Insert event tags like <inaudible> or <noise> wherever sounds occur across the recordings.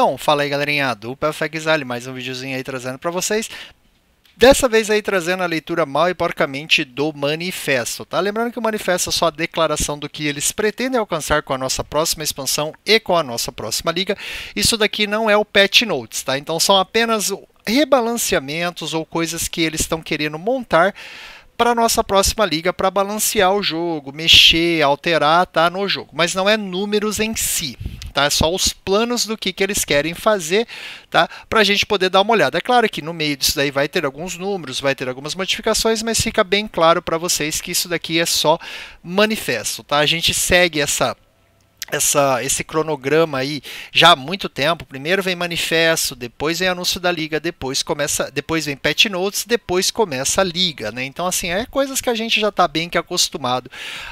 Então, fala aí galerinha do Perfect Exile, mais um videozinho aí trazendo para vocês. Dessa vez aí trazendo a leitura mal e porcamente do manifesto, tá? Lembrando que o manifesto é só a declaração do que eles pretendem alcançar com a nossa próxima expansão e com a nossa próxima liga. Isso daqui não é o patch notes, tá? Então são apenas rebalanceamentos ou coisas que eles estão querendo montar para a nossa próxima liga para balancear o jogo, mexer, alterar tá, no jogo. Mas não é números em si, tá? É só os planos do que, que eles querem fazer tá? para a gente poder dar uma olhada. É claro que no meio disso daí vai ter alguns números, vai ter algumas modificações, mas fica bem claro para vocês que isso daqui é só manifesto. Tá? A gente segue essa essa, esse cronograma aí já há muito tempo. Primeiro vem manifesto, depois vem anúncio da liga, depois começa, depois vem patch notes, depois começa a liga, né? Então assim é coisas que a gente já está bem que acostumado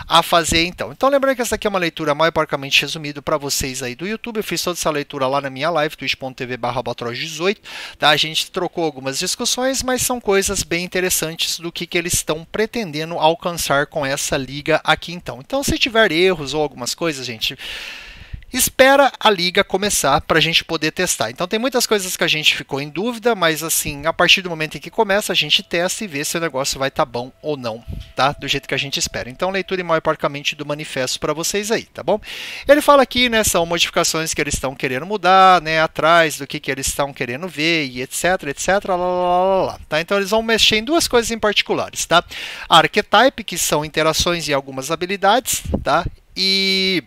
a fazer. Então, então lembrando que essa aqui é uma leitura mais porcamente resumida para vocês aí do YouTube. Eu fiz toda essa leitura lá na minha live twitch.tv/albatros18. Tá? A gente trocou algumas discussões, mas são coisas bem interessantes do que que eles estão pretendendo alcançar com essa liga aqui então. Então se tiver erros ou algumas coisas, gente espera a liga começar para a gente poder testar. Então tem muitas coisas que a gente ficou em dúvida, mas assim, a partir do momento em que começa, a gente testa e vê se o negócio vai estar tá bom ou não, tá? Do jeito que a gente espera. Então leitura mais parcamente do manifesto para vocês aí, tá bom? Ele fala aqui, né, são modificações que eles estão querendo mudar, né, atrás do que que eles estão querendo ver e etc, etc, lá, lá, lá, tá? Então eles vão mexer em duas coisas em particulares, tá? Archetype, que são interações e algumas habilidades, tá? E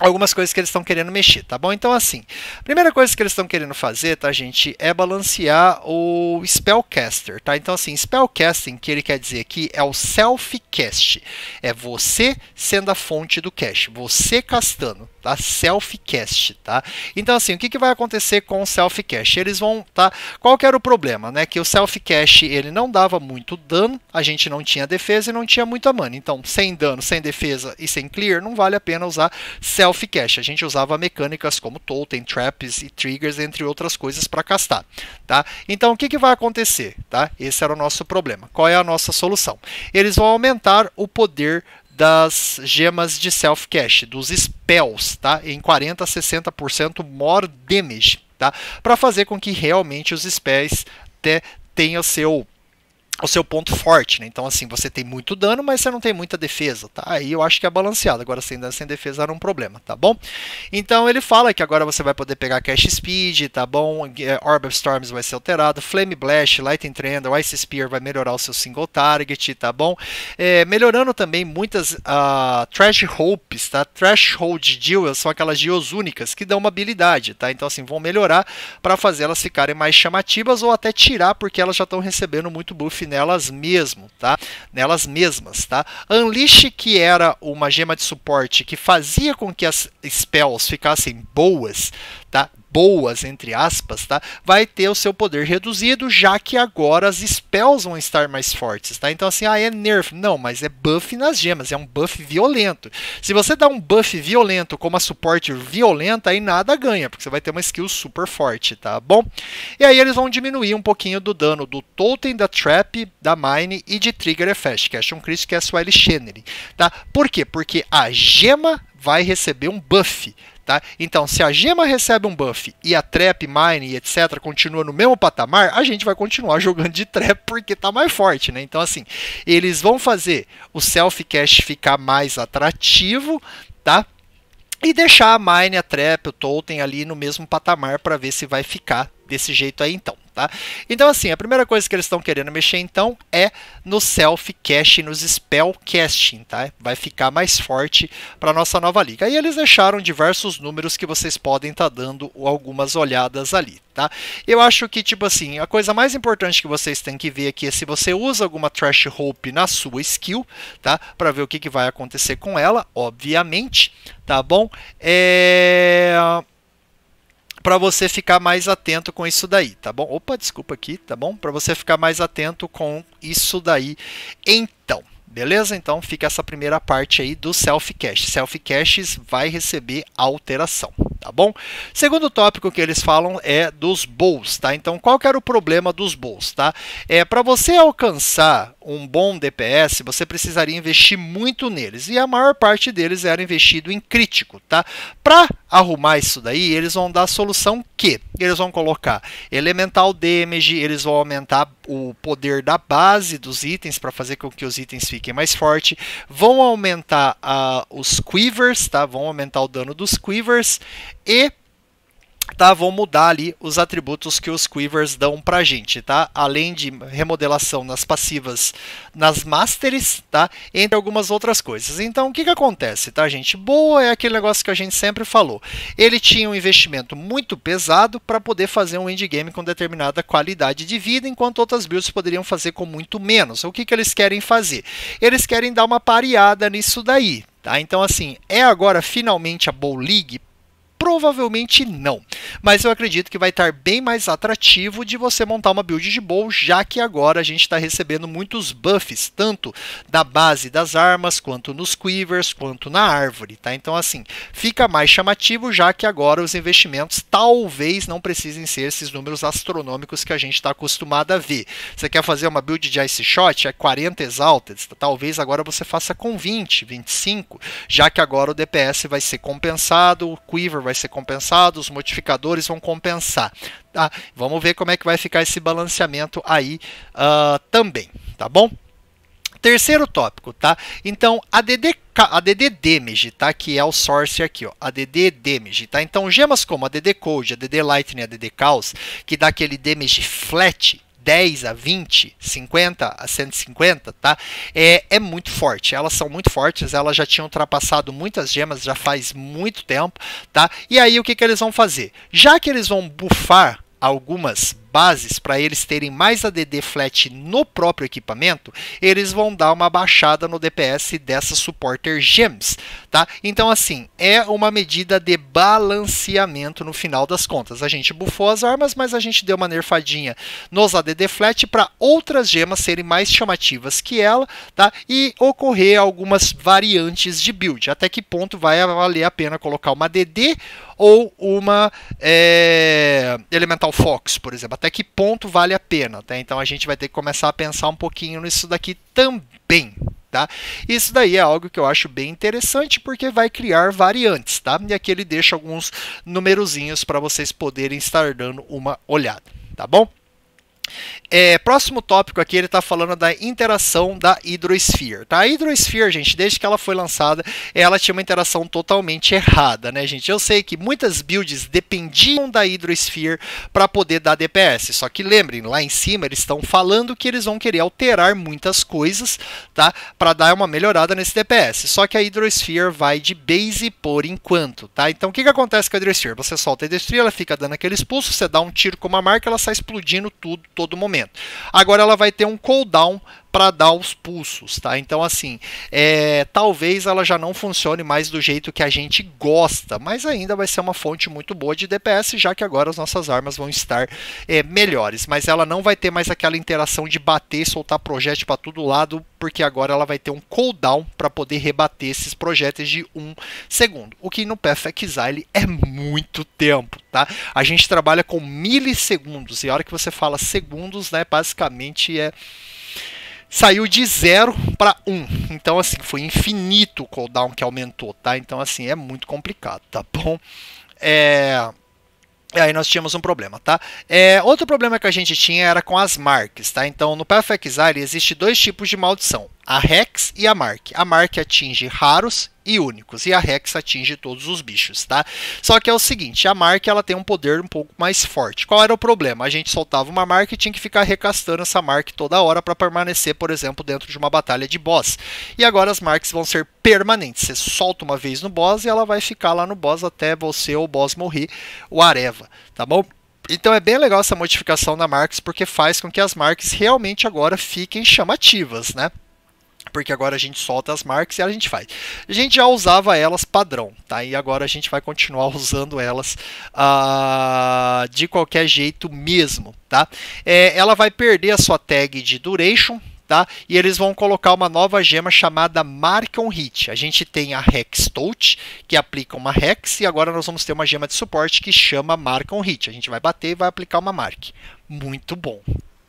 algumas coisas que eles estão querendo mexer, tá bom? Então, assim, a primeira coisa que eles estão querendo fazer, tá, gente, é balancear o Spellcaster, tá? Então, assim, Spellcasting, que ele quer dizer aqui, é o Self-Cast. É você sendo a fonte do cast, você castando tá? Selfcast, tá? Então assim, o que, que vai acontecer com o Selfcast? Eles vão, tá? Qual que era o problema, né? Que o Selfcast ele não dava muito dano, a gente não tinha defesa e não tinha muita mana. Então, sem dano, sem defesa e sem clear, não vale a pena usar Selfcast. A gente usava mecânicas como totem, traps e triggers entre outras coisas para castar, tá? Então, o que, que vai acontecer, tá? Esse era o nosso problema. Qual é a nossa solução? Eles vão aumentar o poder das gemas de self cash dos spells, tá? em 40% a 60% more damage, tá? para fazer com que realmente os spells tenham seu o seu ponto forte, né? Então, assim, você tem muito dano, mas você não tem muita defesa, tá? Aí eu acho que é balanceado. Agora, sem, sem defesa era um problema, tá bom? Então, ele fala que agora você vai poder pegar Cash Speed, tá bom? É, Orb of Storms vai ser alterado, Flame Blast, Lightning Trendle, Ice Spear vai melhorar o seu single target, tá bom? É, melhorando também muitas uh, Trash Hopes, tá? Threshold Jewels são aquelas Jewels únicas que dão uma habilidade, tá? Então, assim, vão melhorar para fazer elas ficarem mais chamativas ou até tirar, porque elas já estão recebendo muito buff nelas mesmo, tá? Nelas mesmas, tá? Unleash que era uma gema de suporte que fazia com que as spells ficassem boas, boas, entre aspas, tá? vai ter o seu poder reduzido, já que agora as spells vão estar mais fortes. Tá? Então, assim, ah, é nerf. Não, mas é buff nas gemas, é um buff violento. Se você dá um buff violento como a suporte violenta, aí nada ganha, porque você vai ter uma skill super forte, tá bom? E aí eles vão diminuir um pouquinho do dano do totem, da trap, da mine e de trigger effect, que é um crítico que é a sua tá? Por quê? Porque a gema vai receber um buff, Tá? Então, se a gema recebe um buff e a trap, mine etc. continua no mesmo patamar, a gente vai continuar <laughs> jogando de trap porque tá mais forte, né? Então, assim, eles vão fazer o self-cash ficar mais atrativo, tá? E deixar a mine, a trap, o totem ali no mesmo patamar para ver se vai ficar desse jeito aí então. Tá? Então, assim, a primeira coisa que eles estão querendo mexer então é no self casting, nos spell-casting, tá? Vai ficar mais forte para nossa nova liga. E eles deixaram diversos números que vocês podem estar tá dando algumas olhadas ali, tá? Eu acho que, tipo assim, a coisa mais importante que vocês têm que ver aqui é se você usa alguma Trash Hope na sua skill, tá? Para ver o que, que vai acontecer com ela, obviamente, tá bom? É para você ficar mais atento com isso daí, tá bom? Opa, desculpa aqui, tá bom? Para você ficar mais atento com isso daí. Então, Beleza? Então fica essa primeira parte aí do self-cache. Self-caches vai receber alteração, tá bom? Segundo tópico que eles falam é dos bowls, tá? Então qual que era o problema dos bowls, tá? É, Para você alcançar um bom DPS, você precisaria investir muito neles. E a maior parte deles era investido em crítico, tá? Para arrumar isso daí, eles vão dar a solução que eles vão colocar elemental damage, eles vão aumentar o poder da base dos itens para fazer com que os itens fiquem mais fortes, vão aumentar uh, os quivers, tá? Vão aumentar o dano dos quivers e tá? Vão mudar ali os atributos que os quivers dão pra gente, tá? Além de remodelação nas passivas, nas masters, tá? Entre algumas outras coisas. Então, o que que acontece, tá, gente? Boa é aquele negócio que a gente sempre falou. Ele tinha um investimento muito pesado para poder fazer um endgame com determinada qualidade de vida, enquanto outras builds poderiam fazer com muito menos. O que que eles querem fazer? Eles querem dar uma pareada nisso daí, Tá? Então, assim, é agora finalmente a Bowl League? Provavelmente não, mas eu acredito que vai estar bem mais atrativo de você montar uma build de bowl, já que agora a gente está recebendo muitos buffs, tanto da base das armas, quanto nos quivers, quanto na árvore, tá? Então assim, fica mais chamativo, já que agora os investimentos talvez não precisem ser esses números astronômicos que a gente está acostumado a ver. Você quer fazer uma build de Ice Shot? É 40 Exalted, talvez agora você faça com 20, 25, já que agora o DPS vai ser compensado, o Quiver vai ser ser compensado, os modificadores vão compensar. Tá? Vamos ver como é que vai ficar esse balanceamento aí uh, também, tá bom? Terceiro tópico, tá? Então, ADD, ADD Damage, tá? Que é o source aqui, ó. ADD Damage, tá? Então, gemas como a DD Code, DD Lightning, a DD Chaos, que dá aquele damage flat, 10 a 20, 50 a 150, tá? É, é muito forte. Elas são muito fortes, elas já tinham ultrapassado muitas gemas já faz muito tempo, tá? E aí o que, que eles vão fazer? Já que eles vão bufar algumas bases para eles terem mais ADD flat no próprio equipamento, eles vão dar uma baixada no DPS dessa supporter gems, tá? Então assim, é uma medida de balanceamento no final das contas. A gente bufou as armas, mas a gente deu uma nerfadinha nos ADD flat para outras gemas serem mais chamativas que ela, tá? E ocorrer algumas variantes de build. Até que ponto vai valer a pena colocar uma DD ou uma é, Elemental Fox, por exemplo até que ponto vale a pena, tá? Então a gente vai ter que começar a pensar um pouquinho nisso daqui também. Tá? Isso daí é algo que eu acho bem interessante porque vai criar variantes, tá? E aqui ele deixa alguns numerozinhos para vocês poderem estar dando uma olhada, tá bom? É, próximo tópico aqui, ele está falando da interação da Hydrosphere. Tá? A Hydrosphere, gente, desde que ela foi lançada, ela tinha uma interação totalmente errada, né, gente? Eu sei que muitas builds dependiam da Hydrosphere para poder dar DPS, só que lembrem, lá em cima eles estão falando que eles vão querer alterar muitas coisas, tá? Para dar uma melhorada nesse DPS. Só que a Hydrosphere vai de base por enquanto, tá? Então o que, que acontece com a Hydrosphere? Você solta a Hydrosphere, ela fica dando aquele expulso, você dá um tiro com uma marca, ela sai explodindo tudo, todo momento. Agora ela vai ter um cooldown para dar os pulsos, tá? Então, assim, é, talvez ela já não funcione mais do jeito que a gente gosta, mas ainda vai ser uma fonte muito boa de DPS, já que agora as nossas armas vão estar é, melhores. Mas ela não vai ter mais aquela interação de bater, soltar projétil para todo lado, porque agora ela vai ter um cooldown para poder rebater esses projéteis de um segundo, o que no Path Exile é muito tempo, tá? A gente trabalha com milissegundos, e a hora que você fala segundos, né, basicamente é saiu de 0 para 1. Então, assim, foi infinito o cooldown que aumentou, tá? Então, assim, é muito complicado, tá bom? É... Aí nós tínhamos um problema, tá? É, outro problema que a gente tinha era com as marques, tá? Então, no Path of Exile existe dois tipos de maldição a Rex e a Mark. A Mark atinge raros e únicos e a Rex atinge todos os bichos, tá? Só que é o seguinte, a Mark ela tem um poder um pouco mais forte. Qual era o problema? A gente soltava uma Mark e tinha que ficar recastando essa Mark toda hora para permanecer, por exemplo, dentro de uma batalha de boss. E agora as Marks vão ser permanentes. Você solta uma vez no boss e ela vai ficar lá no boss até você ou o boss morrer, o Areva, tá bom? Então é bem legal essa modificação da Marks porque faz com que as Marks realmente agora fiquem chamativas, né? porque agora a gente solta as marcas e a gente faz. A gente já usava elas padrão, tá? E agora a gente vai continuar <laughs> usando elas uh, de qualquer jeito mesmo, tá? É, ela vai perder a sua tag de duration, Tá? E eles vão colocar uma nova gema chamada Mark on Hit. A gente tem a Hex Touch, que aplica uma Hex, e agora nós vamos ter uma gema de suporte que chama Mark on Hit. A gente vai bater e vai aplicar uma Mark. Muito bom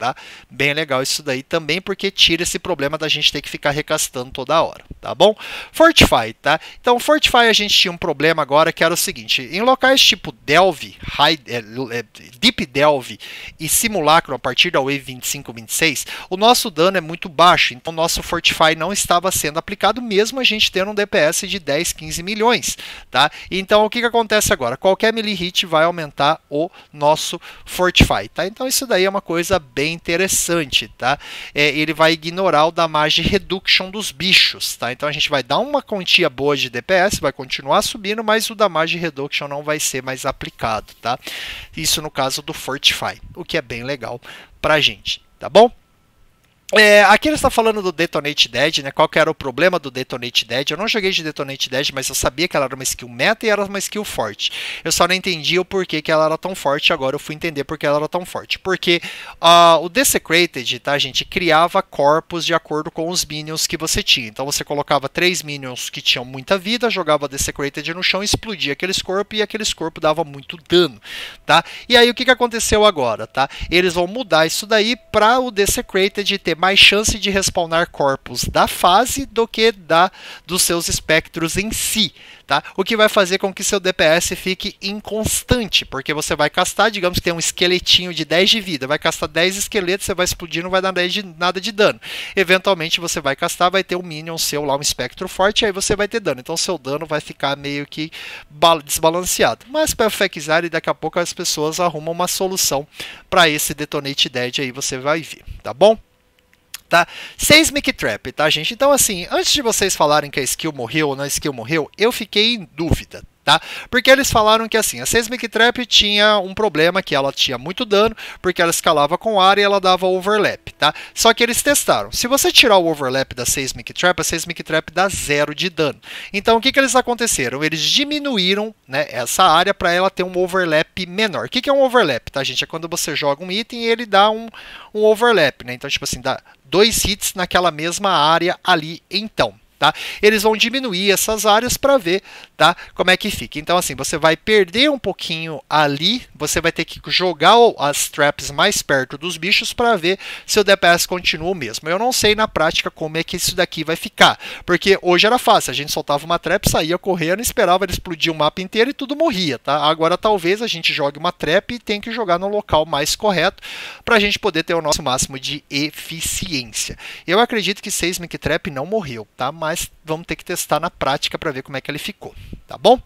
tá? Bem legal isso daí também, porque tira esse problema da gente ter que ficar recastando toda hora, tá bom? Fortify, tá? Então, Fortify a gente tinha um problema agora que era o seguinte, em locais tipo Delve, High, é, é, Deep Delve e Simulacro a partir da Wave 25, 26, o nosso dano é muito baixo, então nosso Fortify não estava sendo aplicado, mesmo a gente tendo um DPS de 10, 15 milhões, tá? Então, o que, que acontece agora? Qualquer melee hit vai aumentar o nosso Fortify, tá? Então, isso daí é uma coisa bem interessante, tá? É, ele vai ignorar o damage reduction dos bichos, tá? Então a gente vai dar uma quantia boa de DPS, vai continuar subindo, mas o damage reduction não vai ser mais aplicado, tá? Isso no caso do Fortify, o que é bem legal pra gente, tá bom? É, aqui ele está falando do Detonate Dead, né? Qual que era o problema do Detonate Dead? Eu não joguei de Detonate Dead, mas eu sabia que ela era uma skill meta e era uma skill forte. Eu só não entendia o porquê que ela era tão forte, agora eu fui entender porque ela era tão forte. Porque uh, o Desecrated, tá, gente, criava corpos de acordo com os minions que você tinha. Então você colocava três minions que tinham muita vida, jogava Desecrated no chão, explodia aqueles corpos e aqueles corpos dava muito dano, tá? E aí o que, que aconteceu agora, tá? Eles vão mudar isso daí para o Desecrated ter ter mais chance de respawnar corpos da fase do que da dos seus espectros em si, tá? O que vai fazer com que seu DPS fique inconstante, porque você vai castar, digamos que tem um esqueletinho de 10 de vida, vai castar 10 esqueletos, você vai explodir, não vai dar de, nada de dano. Eventualmente você vai castar, vai ter um minion seu lá, um espectro forte, aí você vai ter dano. Então seu dano vai ficar meio que desbalanceado. Mas para Fexar e daqui a pouco as pessoas arrumam uma solução para esse detonate dead aí, você vai ver, tá bom? tá? Seismic Trap, tá, gente? Então, assim, antes de vocês falarem que a skill morreu ou não a skill morreu, eu fiquei em dúvida, Tá? Porque eles falaram que assim, a Seismic Trap tinha um problema que ela tinha muito dano, porque ela escalava com área e ela dava overlap, tá? Só que eles testaram. Se você tirar o overlap da Seismic Trap, a Seismic Trap dá zero de dano. Então o que, que eles aconteceram? Eles diminuíram né, essa área para ela ter um overlap menor. O que, que é um overlap, tá, gente? É quando você joga um item e ele dá um, um overlap, né? Então, tipo assim, dá dois hits naquela mesma área ali então tá? Eles vão diminuir essas áreas para ver, tá? Como é que fica. Então assim, você vai perder um pouquinho ali, você vai ter que jogar as traps mais perto dos bichos para ver se o DPS continua o mesmo. Eu não sei na prática como é que isso daqui vai ficar, porque hoje era fácil, a gente soltava uma trap, saía correndo, esperava ele explodir o mapa inteiro e tudo morria, tá? Agora talvez a gente jogue uma trap e tenha que jogar no local mais correto para a gente poder ter o nosso máximo de eficiência. Eu acredito que Seismic Trap não morreu, tá? Mas mas vamos ter que testar na prática para ver como é que ele ficou, tá bom?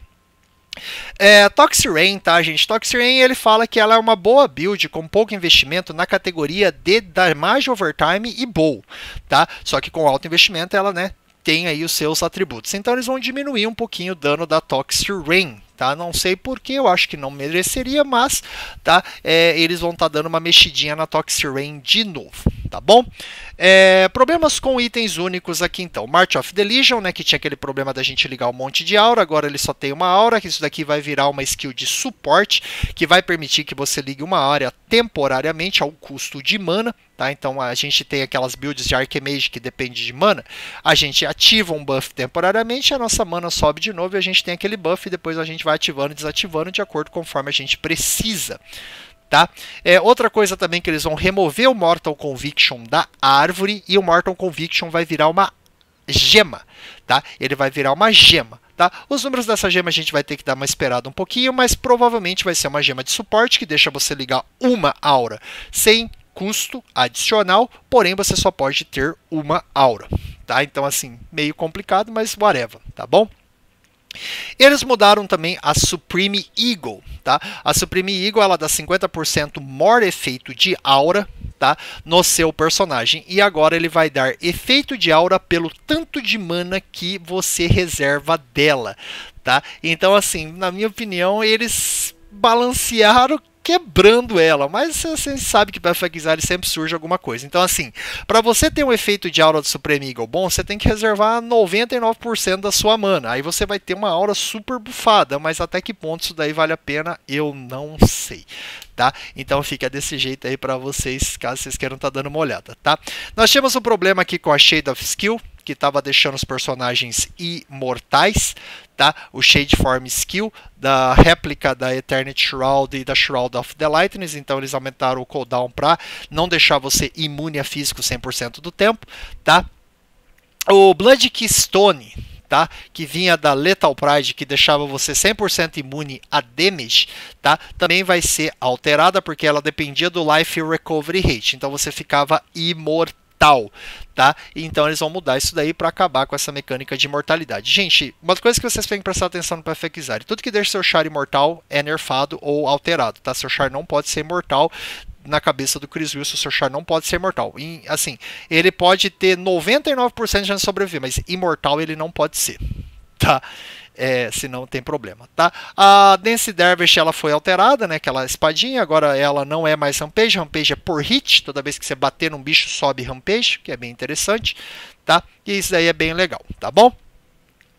É, Toxrain, tá, gente? Toxrain, ele fala que ela é uma boa build com pouco investimento na categoria de damage overtime e bow, tá? Só que com alto investimento ela, né, tem aí os seus atributos. Então eles vão diminuir um pouquinho o dano da Toxic Rain, tá? Não sei que eu acho que não mereceria, mas tá? É, eles vão estar tá dando uma mexidinha na Toxic Rain de novo, tá bom? É, problemas com itens únicos aqui então. March of the Legion, né, que tinha aquele problema da gente ligar um monte de aura, agora ele só tem uma aura, que isso daqui vai virar uma skill de suporte, que vai permitir que você ligue uma área temporariamente ao custo de mana, tá? Então a gente tem aquelas builds de Archimage que depende de mana, a gente ativa um buff temporariamente, a nossa mana sobe de novo e a gente tem aquele buff e depois a gente vai ativando e desativando de acordo conforme a gente precisa. Tá? É, outra coisa também que eles vão remover o Mortal Conviction da árvore e o Mortal Conviction vai virar uma gema. Tá? Ele vai virar uma gema. Tá? Os números dessa gema a gente vai ter que dar uma esperada um pouquinho, mas provavelmente vai ser uma gema de suporte que deixa você ligar uma aura sem custo adicional, porém você só pode ter uma aura, tá? Então assim, meio complicado, mas whatever, tá bom? Eles mudaram também a Supreme Eagle, tá? A Supreme Eagle ela dá 50% more efeito de aura, tá? No seu personagem e agora ele vai dar efeito de aura pelo tanto de mana que você reserva dela, tá? Então assim, na minha opinião, eles balancearam quebrando ela, mas você sabe que para Funkizari sempre surge alguma coisa. Então, assim, para você ter um efeito de aura do Supreme Eagle bom, você tem que reservar 99% da sua mana. Aí você vai ter uma aura super bufada, mas até que ponto isso daí vale a pena, eu não sei. Tá? Então fica desse jeito aí para vocês, caso vocês queiram estar tá dando uma olhada, tá? Nós temos um problema aqui com a Shade of Skill, que estava deixando os personagens imortais, tá? O Form Skill da réplica da Eternity Shroud e da Shroud of the Lightnings, então eles aumentaram o cooldown para não deixar você imune a físico 100% do tempo, tá? O Blood Keystone, tá? Que vinha da Lethal Pride, que deixava você 100% imune a damage, tá? Também vai ser alterada porque ela dependia do life recovery rate. Então você ficava imortal tal, tá? Então eles vão mudar isso daí para acabar com essa mecânica de imortalidade. Gente, uma coisa que vocês têm que prestar atenção no Perfectzar, tudo que deixa seu char imortal é nerfado ou alterado, tá? Seu char não pode ser imortal, na cabeça do Chris Wilson, seu char não pode ser imortal. E, assim, ele pode ter 99% de chance de sobreviver, mas imortal ele não pode ser, tá? é, se não tem problema, tá? A Dance Dervish ela foi alterada, né? Aquela espadinha, agora ela não é mais Rampage, Rampage é por hit, toda vez que você bater num bicho sobe Rampage, que é bem interessante, tá? E isso daí é bem legal, tá bom?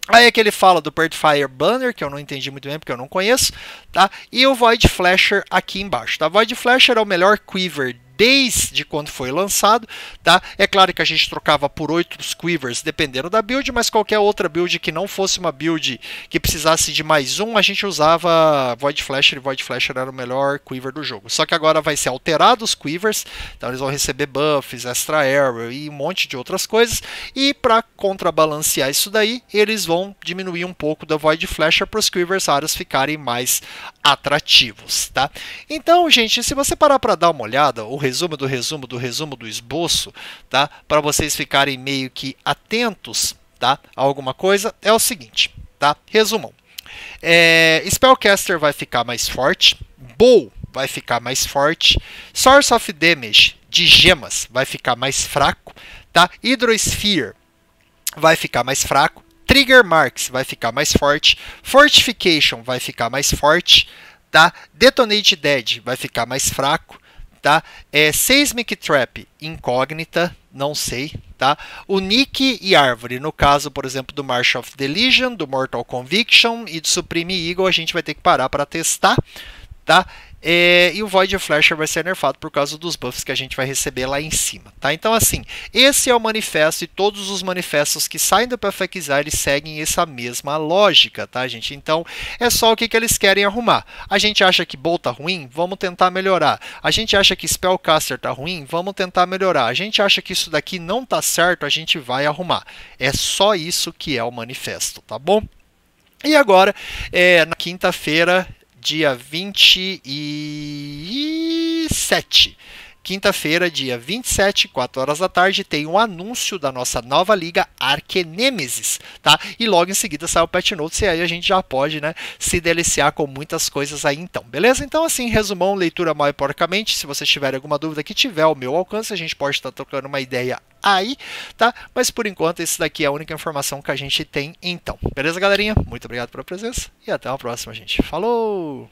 Aí é que ele fala do Fire Banner, que eu não entendi muito bem porque eu não conheço, tá? E o Void Flasher aqui embaixo, tá? Void Flasher é o melhor Quiver desde quando foi lançado. Tá? É claro que a gente trocava por 8 quivers dependendo da build, mas qualquer outra build que não fosse uma build que precisasse de mais um, a gente usava Void Flasher e Void Flasher era o melhor quiver do jogo. Só que agora vai ser alterado os quivers, então eles vão receber buffs, extra arrow e um monte de outras coisas. E para contrabalancear isso daí, eles vão diminuir um pouco da Void Flasher para os quivers raros ficarem mais atrativos. Tá? Então, gente, se você parar para dar uma olhada, o resumo do resumo do resumo do esboço, tá? Para vocês ficarem meio que atentos, tá? A alguma coisa é o seguinte, tá? Resumão. É, Spellcaster vai ficar mais forte, Bow vai ficar mais forte, Source of Damage de gemas vai ficar mais fraco, tá? Hydrosphere vai ficar mais fraco, Trigger Marks vai ficar mais forte, Fortification vai ficar mais forte, tá? Detonate Dead vai ficar mais fraco, tá? É Seismic Trap, incógnita, não sei, tá? O Nick e Árvore, no caso, por exemplo, do March of delusion do Mortal Conviction e do Supreme Eagle, a gente vai ter que parar para testar, tá? É, e o Void Flasher vai ser nerfado por causa dos buffs que a gente vai receber lá em cima, tá? Então, assim, esse é o manifesto e todos os manifestos que saem do Path Exile seguem essa mesma lógica, tá, gente? Então, é só o que, que eles querem arrumar. A gente acha que Bolt tá ruim? Vamos tentar melhorar. A gente acha que Spellcaster tá ruim? Vamos tentar melhorar. A gente acha que isso daqui não tá certo? A gente vai arrumar. É só isso que é o manifesto, tá bom? E agora, é, na quinta-feira, dia 27 Quinta-feira, dia 27, 4 horas da tarde, tem um anúncio da nossa nova liga Arquenemesis, tá? E logo em seguida sai o Patch Notes e aí a gente já pode, né, se deliciar com muitas coisas aí então, beleza? Então assim, resumão, leitura mal e porcamente, se vocês tiverem alguma dúvida que tiver ao meu alcance, a gente pode estar trocando uma ideia aí, tá? Mas por enquanto, isso daqui é a única informação que a gente tem então. Beleza, galerinha? Muito obrigado pela presença e até uma próxima, gente. Falou!